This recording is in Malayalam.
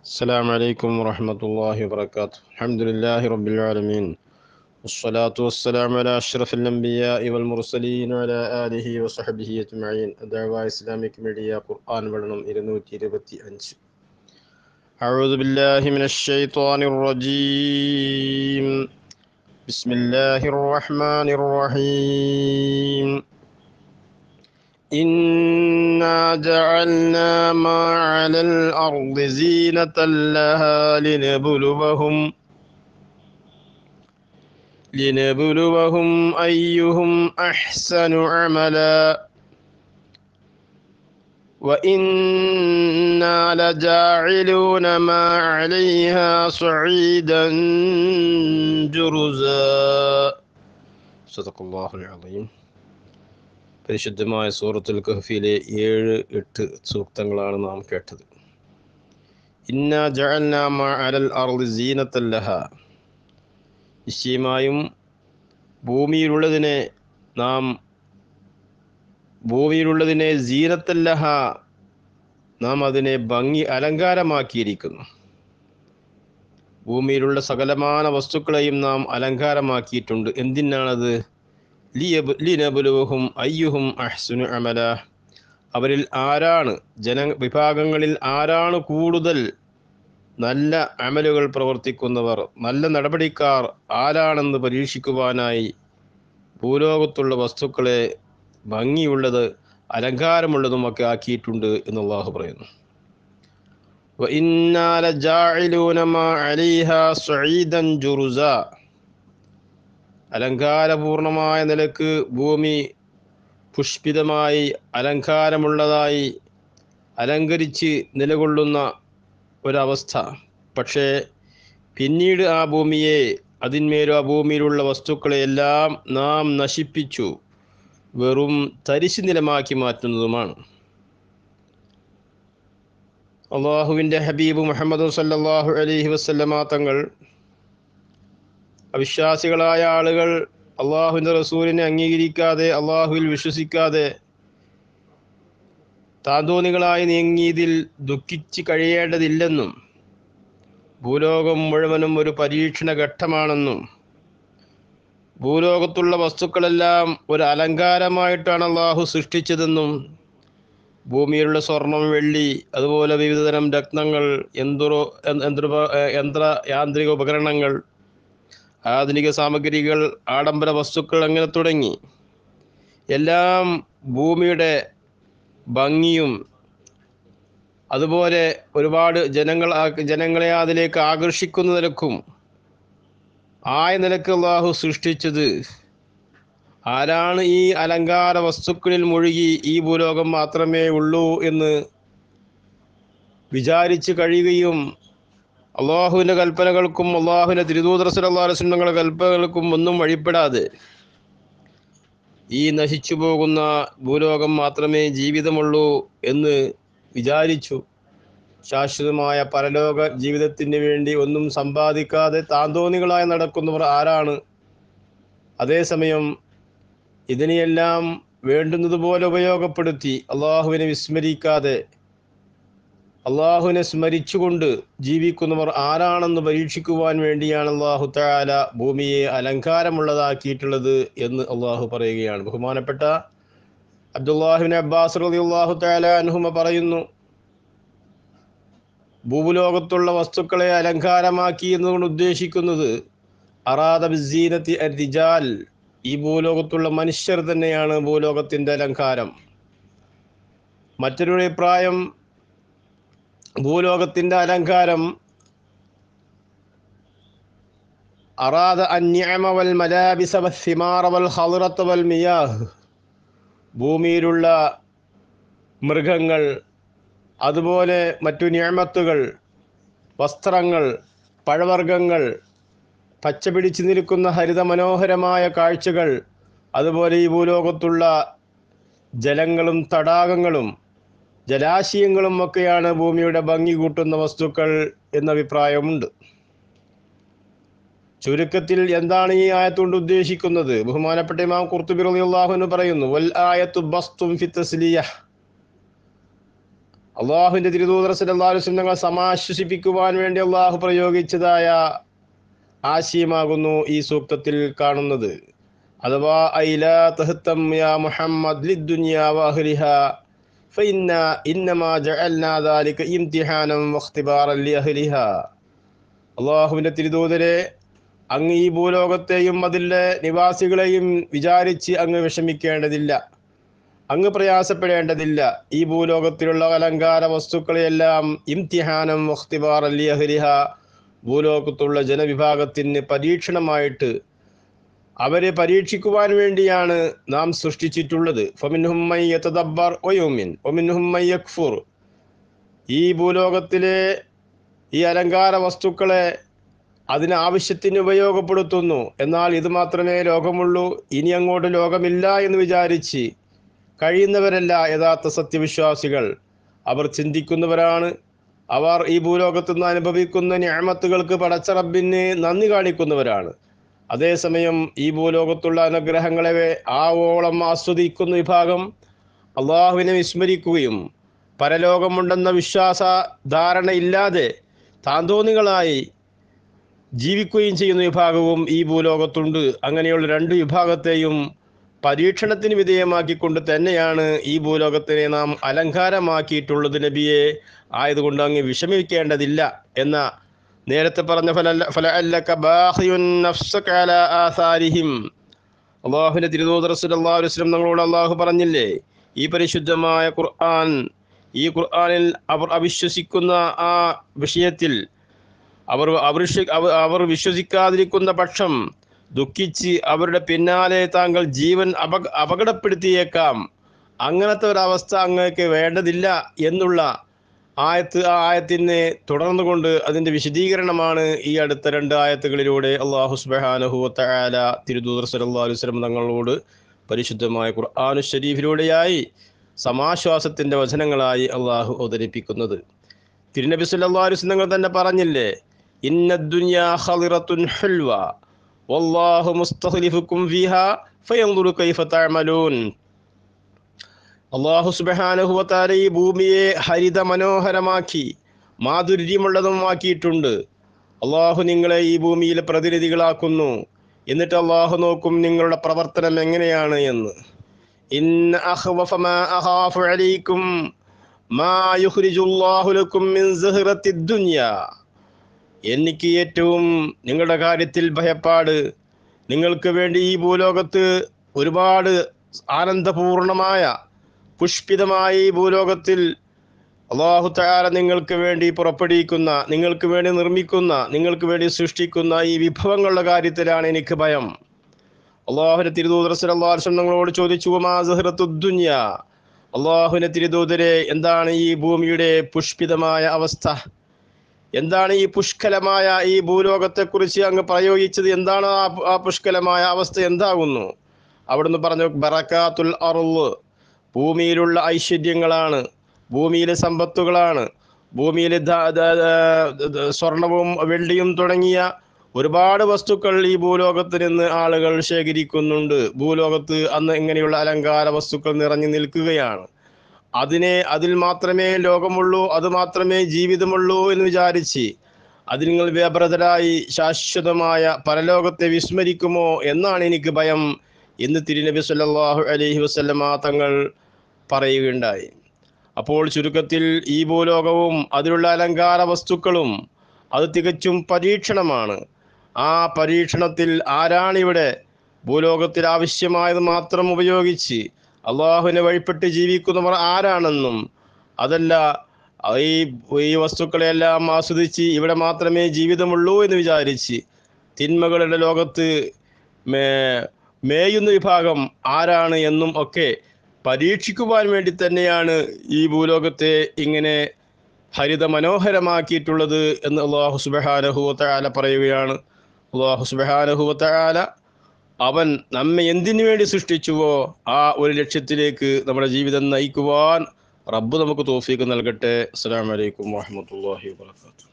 السلام عليكم ورحمة الله وبركاته الحمد لله رب العالمين والصلاة والسلام على أشرف الأنبياء والمرسلين وعلى آله وصحبه أجمعين دعوة إسلامك كمليا قرآن ورنم إرنوتي ربتي أنش أعوذ بالله من الشيطان الرجيم بسم الله الرحمن الرحيم إنا جعلنا ما على الأرض زينة لها لنبلوهم لنبلوهم أيهم أحسن عملا وإنا لجاعلون ما عليها صعيدا جرزا صدق الله العظيم പരിശുദ്ധമായ സൂറത്തുൽ കഹ്ഫിയിലെ ഏഴ് എട്ട് സൂക്തങ്ങളാണ് നാം കേട്ടത് ഇന്നാ അർദി നിശ്ചയമായും ഭൂമിയിലുള്ളതിനെ നാം ഭൂമിയിലുള്ളതിനെ ജീനത്തല്ലഹ നാം അതിനെ ഭംഗി അലങ്കാരമാക്കിയിരിക്കുന്നു ഭൂമിയിലുള്ള സകലമാന വസ്തുക്കളെയും നാം അലങ്കാരമാക്കിയിട്ടുണ്ട് എന്തിനാണത് ലിനബുലുഹും അയ്യുഹും അഹ്സുനു അമല അവരിൽ ആരാണ് ജന വിഭാഗങ്ങളിൽ ആരാണ് കൂടുതൽ നല്ല അമലുകൾ പ്രവർത്തിക്കുന്നവർ നല്ല നടപടിക്കാർ ആരാണെന്ന് പരീക്ഷിക്കുവാനായി ഭൂലോകത്തുള്ള വസ്തുക്കളെ ഭംഗിയുള്ളത് അലങ്കാരമുള്ളതുമൊക്കെ ആക്കിയിട്ടുണ്ട് എന്ന് അള്ളാഹു പറയുന്നു وإنا അലങ്കാരപൂർണമായ നിലക്ക് ഭൂമി പുഷ്പിതമായി അലങ്കാരമുള്ളതായി അലങ്കരിച്ച് നിലകൊള്ളുന്ന ഒരവസ്ഥ പക്ഷേ പിന്നീട് ആ ഭൂമിയെ അതിന്മേലും ആ ഭൂമിയിലുള്ള വസ്തുക്കളെയെല്ലാം നാം നശിപ്പിച്ചു വെറും തരിശു നിലമാക്കി മാറ്റുന്നതുമാണ് അള്ളാഹുവിൻ്റെ ഹബീബ് മുഹമ്മദ് സല്ലാഹു അലഹി വസ്ലമാ തങ്ങൾ അവിശ്വാസികളായ ആളുകൾ അള്ളാഹുവിൻ്റെ റസൂലിനെ അംഗീകരിക്കാതെ അള്ളാഹുവിൽ വിശ്വസിക്കാതെ താന്തോന്നികളായി നീങ്ങിയതിൽ ദുഃഖിച്ച് കഴിയേണ്ടതില്ലെന്നും ഭൂലോകം മുഴുവനും ഒരു പരീക്ഷണ ഘട്ടമാണെന്നും ഭൂലോകത്തുള്ള വസ്തുക്കളെല്ലാം ഒരു അലങ്കാരമായിട്ടാണ് അള്ളാഹു സൃഷ്ടിച്ചതെന്നും ഭൂമിയിലുള്ള സ്വർണം വെള്ളി അതുപോലെ വിവിധതരം രത്നങ്ങൾ യന്ത്രോ യന്ത്ര യാന്ത്രിക ഉപകരണങ്ങൾ ആധുനിക സാമഗ്രികൾ ആഡംബര വസ്തുക്കൾ അങ്ങനെ തുടങ്ങി എല്ലാം ഭൂമിയുടെ ഭംഗിയും അതുപോലെ ഒരുപാട് ജനങ്ങൾ ജനങ്ങളെ അതിലേക്ക് ആകർഷിക്കുന്ന നിലക്കും ആയ നിലക്ക് അള്ളാഹു സൃഷ്ടിച്ചത് ആരാണ് ഈ അലങ്കാര വസ്തുക്കളിൽ മുഴുകി ഈ ഭൂലോകം മാത്രമേ ഉള്ളൂ എന്ന് വിചാരിച്ച് കഴിയുകയും അള്ളാഹുവിൻ്റെ കൽപ്പനകൾക്കും അള്ളാഹുവിൻ്റെ തിരുദൂതർ കൽപ്പനകൾക്കും ഒന്നും വഴിപ്പെടാതെ ഈ നശിച്ചു പോകുന്ന ഭൂലോകം മാത്രമേ ജീവിതമുള്ളൂ എന്ന് വിചാരിച്ചു ശാശ്വതമായ പരലോക ജീവിതത്തിന് വേണ്ടി ഒന്നും സമ്പാദിക്കാതെ താന്തോന്നികളായി നടക്കുന്നവർ ആരാണ് അതേസമയം ഇതിനെയെല്ലാം വേണ്ടുന്നതുപോലെ ഉപയോഗപ്പെടുത്തി അള്ളാഹുവിനെ വിസ്മരിക്കാതെ അള്ളാഹുവിനെ സ്മരിച്ചുകൊണ്ട് ജീവിക്കുന്നവർ ആരാണെന്ന് പരീക്ഷിക്കുവാൻ വേണ്ടിയാണ് അള്ളാഹു താല ഭൂമിയെ അലങ്കാരമുള്ളതാക്കിയിട്ടുള്ളത് എന്ന് അള്ളാഹു പറയുകയാണ് ബഹുമാനപ്പെട്ട അബ്ദുല്ലാഹിബിൻ അബ്ബാസ് അലി അള്ളാഹു താല അനുഹുമ പറയുന്നു ഭൂലോകത്തുള്ള വസ്തുക്കളെ അലങ്കാരമാക്കി എന്നുകൊണ്ട് ഉദ്ദേശിക്കുന്നത് അറാദ ബിസീനത്തി അരിജാൽ ഈ ഭൂലോകത്തുള്ള മനുഷ്യർ തന്നെയാണ് ഭൂലോകത്തിൻ്റെ അലങ്കാരം മറ്റൊരു അഭിപ്രായം ഭൂലോകത്തിൻ്റെ അലങ്കാരം അറാദ അന്യമവൽ മലാബിസവൽ സിമാറവൽ വൽ മിയാഹ് ഭൂമിയിലുള്ള മൃഗങ്ങൾ അതുപോലെ മറ്റു ഞാമത്തുകൾ വസ്ത്രങ്ങൾ പഴവർഗ്ഗങ്ങൾ പിടിച്ചു നിൽക്കുന്ന ഹരിതമനോഹരമായ കാഴ്ചകൾ അതുപോലെ ഈ ഭൂലോകത്തുള്ള ജലങ്ങളും തടാകങ്ങളും ജലാശയങ്ങളും ഒക്കെയാണ് ഭൂമിയുടെ ഭംഗി കൂട്ടുന്ന വസ്തുക്കൾ എന്ന അഭിപ്രായമുണ്ട് ചുരുക്കത്തിൽ എന്താണ് ഈ ആയത്തുകൊണ്ട് ഉദ്ദേശിക്കുന്നത് ബഹുമാനപ്പെട്ട ഇമാം കുർത്തുബി റളിയല്ലാഹു എന്ന് പറയുന്നു വൽ ആയത്തു ബസ്തും ഫി തസ്ലിയ അള്ളാഹുവിൻ്റെ തിരുദൂതർ സമാശ്വസിപ്പിക്കുവാൻ വേണ്ടി അള്ളാഹു പ്രയോഗിച്ചതായ ആശയമാകുന്നു ഈ സൂക്തത്തിൽ കാണുന്നത് അഥവാ ഐല തഹത്തം യാ മുഹമ്മദ് ലിദ്ദുനിയാ വഹ്ലിഹ فإن إنما جعلنا ذلك امتحانا واختبارا لأهلها അള്ളാഹുവിൻ്റെ തിരുദൂതരെ അങ്ങ് ഈ ഭൂലോകത്തെയും അതിലെ നിവാസികളെയും വിചാരിച്ച് അങ്ങ് വിഷമിക്കേണ്ടതില്ല അങ്ങ് പ്രയാസപ്പെടേണ്ടതില്ല ഈ ഭൂലോകത്തിലുള്ള അലങ്കാര വസ്തുക്കളെയെല്ലാം ഇംതിഹാനം ഭൂലോകത്തുള്ള ജനവിഭാഗത്തിന് പരീക്ഷണമായിട്ട് അവരെ പരീക്ഷിക്കുവാൻ വേണ്ടിയാണ് നാം സൃഷ്ടിച്ചിട്ടുള്ളത് യക്ഫുർ ഈ ഭൂലോകത്തിലെ ഈ അലങ്കാര വസ്തുക്കളെ അതിനാവശ്യത്തിന് ഉപയോഗപ്പെടുത്തുന്നു എന്നാൽ ഇത് മാത്രമേ ലോകമുള്ളൂ ഇനി അങ്ങോട്ട് ലോകമില്ല എന്ന് വിചാരിച്ച് കഴിയുന്നവരല്ല യഥാർത്ഥ സത്യവിശ്വാസികൾ അവർ ചിന്തിക്കുന്നവരാണ് അവർ ഈ ഭൂലോകത്തുനിന്ന് നിന്ന് അനുഭവിക്കുന്ന ഞാമത്തുകൾക്ക് പടച്ചറബിന് നന്ദി കാണിക്കുന്നവരാണ് അതേസമയം ഈ ഭൂലോകത്തുള്ള അനുഗ്രഹങ്ങളെ ആവോളം ആസ്വദിക്കുന്ന വിഭാഗം അള്ളാഹുവിനെ വിസ്മരിക്കുകയും പരലോകമുണ്ടെന്ന വിശ്വാസ ധാരണയില്ലാതെ താന്തോന്നികളായി ജീവിക്കുകയും ചെയ്യുന്ന വിഭാഗവും ഈ ഭൂലോകത്തുണ്ട് അങ്ങനെയുള്ള രണ്ട് വിഭാഗത്തെയും പരീക്ഷണത്തിന് വിധേയമാക്കിക്കൊണ്ട് തന്നെയാണ് ഈ ഭൂലോകത്തിനെ നാം അലങ്കാരമാക്കിയിട്ടുള്ളത് നബിയെ ആയതുകൊണ്ട് അങ്ങ് വിഷമിക്കേണ്ടതില്ല എന്ന നേരത്തെ പറഞ്ഞ അള്ളാഹുവിന്റെ വസല്ലം നിങ്ങളോട് അള്ളാഹു പറഞ്ഞില്ലേ ഈ പരിശുദ്ധമായ ഖുർആൻ ഈ ഖുർആനിൽ അവർ അവിശ്വസിക്കുന്ന ആ വിഷയത്തിൽ അവർ അവർ വിശ്വസിക്കാതിരിക്കുന്ന പക്ഷം ദുഃഖിച്ച് അവരുടെ പിന്നാലെ താങ്കൾ ജീവൻ അപകടപ്പെടുത്തിയേക്കാം അങ്ങനത്തെ ഒരവസ്ഥ അങ്ങേക്ക് വേണ്ടതില്ല എന്നുള്ള ആയത്ത് ആ ആയത്തിനെ കൊണ്ട് അതിന്റെ വിശദീകരണമാണ് ഈ അടുത്ത രണ്ട് ആയത്തുകളിലൂടെ അള്ളാഹു സുബാനഹുല തിരുദൂർ സലല്ലാ അലുസ്ലം തങ്ങളോട് പരിശുദ്ധമായ ഖുർആാനു ഷരീഫിലൂടെയായി സമാശ്വാസത്തിന്റെ വചനങ്ങളായി അള്ളാഹു അവതരിപ്പിക്കുന്നത് തിരുനബി സല്ലാ അലുസ്ലം തങ്ങൾ തന്നെ പറഞ്ഞില്ലേ ഇന്നദുനിയാറത്തുൻ ഹൽവ വല്ലാഹു മുസ്തഖ്ലിഫുക്കും ഫീഹ ഫയൻദുറു കൈഫ തഅമലൂൻ അള്ളാഹു സുബഹാനുഭവത്താര ഈ ഭൂമിയെ ഹരിത മനോഹരമാക്കി മാധുര്യമുള്ളതുമാക്കിയിട്ടുണ്ട് അള്ളാഹു നിങ്ങളെ ഈ ഭൂമിയിൽ പ്രതിനിധികളാക്കുന്നു എന്നിട്ട് അള്ളാഹു നോക്കും നിങ്ങളുടെ പ്രവർത്തനം എങ്ങനെയാണ് എന്ന് ഇന്ന മാ അലൈക്കും മാ യുഖ്രിജുല്ലാഹു ലക്കും മിൻ എനിക്ക് ഏറ്റവും നിങ്ങളുടെ കാര്യത്തിൽ ഭയപ്പാട് നിങ്ങൾക്ക് വേണ്ടി ഈ ഭൂലോകത്ത് ഒരുപാട് ആനന്ദപൂർണമായ പുഷ്പിതമായി ഭൂലോകത്തിൽ തയാല നിങ്ങൾക്ക് വേണ്ടി പുറപ്പെടുവിക്കുന്ന നിങ്ങൾക്ക് വേണ്ടി നിർമ്മിക്കുന്ന നിങ്ങൾക്ക് വേണ്ടി സൃഷ്ടിക്കുന്ന ഈ വിഭവങ്ങളുടെ കാര്യത്തിലാണ് എനിക്ക് ഭയം അള്ളാഹുവിനെ തിരുദൂതർ സലാർഷം നിങ്ങളോട് ചോദിച്ചു മാസഹൃത്തുദ്ദുന്യ അള്ളാഹുവിനെ തിരുദൂതരെ എന്താണ് ഈ ഭൂമിയുടെ പുഷ്പിതമായ അവസ്ഥ എന്താണ് ഈ പുഷ്കലമായ ഈ ഭൂലോകത്തെക്കുറിച്ച് അങ്ങ് പ്രയോഗിച്ചത് എന്താണ് ആ പുഷ്കലമായ അവസ്ഥ എന്താകുന്നു അവിടുന്ന് പറഞ്ഞു ബറക്കാത്തുൽ അറുള് ഭൂമിയിലുള്ള ഐശ്വര്യങ്ങളാണ് ഭൂമിയിലെ സമ്പത്തുകളാണ് ഭൂമിയിലെ സ്വർണവും വെള്ളിയും തുടങ്ങിയ ഒരുപാട് വസ്തുക്കൾ ഈ ഭൂലോകത്ത് നിന്ന് ആളുകൾ ശേഖരിക്കുന്നുണ്ട് ഭൂലോകത്ത് അന്ന് ഇങ്ങനെയുള്ള അലങ്കാര വസ്തുക്കൾ നിറഞ്ഞു നിൽക്കുകയാണ് അതിനെ അതിൽ മാത്രമേ ലോകമുള്ളൂ അത് മാത്രമേ ജീവിതമുള്ളൂ എന്ന് വിചാരിച്ച് അതിൽ നിങ്ങൾ വ്യാപൃതരായി ശാശ്വതമായ പരലോകത്തെ വിസ്മരിക്കുമോ എന്നാണ് എനിക്ക് ഭയം എന്ന് തിരുനബി സല്ലാഹു അലഹി വസ്ലമ തങ്ങൾ പറയുകയുണ്ടായി അപ്പോൾ ചുരുക്കത്തിൽ ഈ ഭൂലോകവും അതിലുള്ള അലങ്കാര വസ്തുക്കളും അത് തികച്ചും പരീക്ഷണമാണ് ആ പരീക്ഷണത്തിൽ ആരാണിവിടെ ഭൂലോകത്തിൽ ആവശ്യമായത് മാത്രം ഉപയോഗിച്ച് അള്ളാഹുവിനെ വഴിപ്പെട്ട് ജീവിക്കുന്നവർ ആരാണെന്നും അതല്ല ഈ ഈ വസ്തുക്കളെയെല്ലാം ആസ്വദിച്ച് ഇവിടെ മാത്രമേ ജീവിതമുള്ളൂ എന്ന് വിചാരിച്ച് തിന്മകളുടെ ലോകത്ത് മേ മേയുന്ന വിഭാഗം ആരാണ് എന്നും ഒക്കെ പരീക്ഷിക്കുവാൻ വേണ്ടി തന്നെയാണ് ഈ ഭൂലോകത്തെ ഇങ്ങനെ ഹരിത മനോഹരമാക്കിയിട്ടുള്ളത് എന്ന് അള്ളാഹു സുബഹാനഹുവത്താല പറയുകയാണ് അള്ളാഹു സുബഹാനഹുവത്താല അവൻ നമ്മെ എന്തിനു വേണ്ടി സൃഷ്ടിച്ചുവോ ആ ഒരു ലക്ഷ്യത്തിലേക്ക് നമ്മുടെ ജീവിതം നയിക്കുവാൻ റബ്ബ് നമുക്ക് തോഫീക്ക് നൽകട്ടെ അസ്സാം വലൈക്കും വാഹമത്തല്ലാഹി വാത്തു